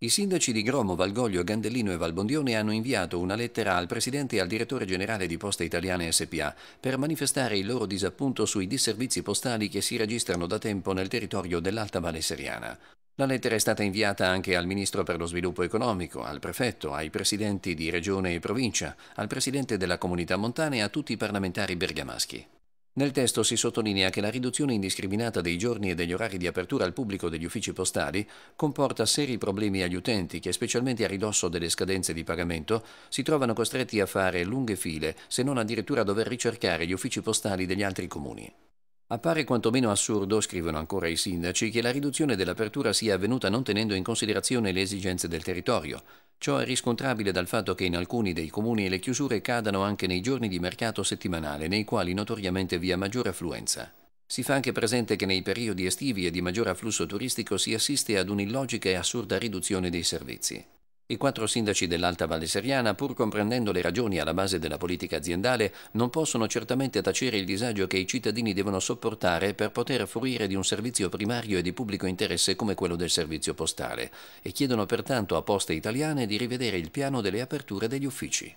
I sindaci di Gromo, Valgoglio, Gandellino e Valbondione hanno inviato una lettera al presidente e al direttore generale di Poste Italiane SPA per manifestare il loro disappunto sui disservizi postali che si registrano da tempo nel territorio dell'Alta Valle Seriana. La lettera è stata inviata anche al Ministro per lo Sviluppo Economico, al Prefetto, ai Presidenti di Regione e Provincia, al Presidente della Comunità Montana e a tutti i parlamentari bergamaschi. Nel testo si sottolinea che la riduzione indiscriminata dei giorni e degli orari di apertura al pubblico degli uffici postali comporta seri problemi agli utenti che, specialmente a ridosso delle scadenze di pagamento, si trovano costretti a fare lunghe file, se non addirittura a dover ricercare gli uffici postali degli altri comuni. Appare quantomeno assurdo, scrivono ancora i sindaci, che la riduzione dell'apertura sia avvenuta non tenendo in considerazione le esigenze del territorio, Ciò è riscontrabile dal fatto che in alcuni dei comuni le chiusure cadano anche nei giorni di mercato settimanale, nei quali notoriamente vi è maggiore affluenza. Si fa anche presente che nei periodi estivi e di maggior afflusso turistico si assiste ad un'illogica e assurda riduzione dei servizi. I quattro sindaci dell'Alta Valle Seriana, pur comprendendo le ragioni alla base della politica aziendale, non possono certamente tacere il disagio che i cittadini devono sopportare per poter fruire di un servizio primario e di pubblico interesse come quello del servizio postale e chiedono pertanto a Poste Italiane di rivedere il piano delle aperture degli uffici.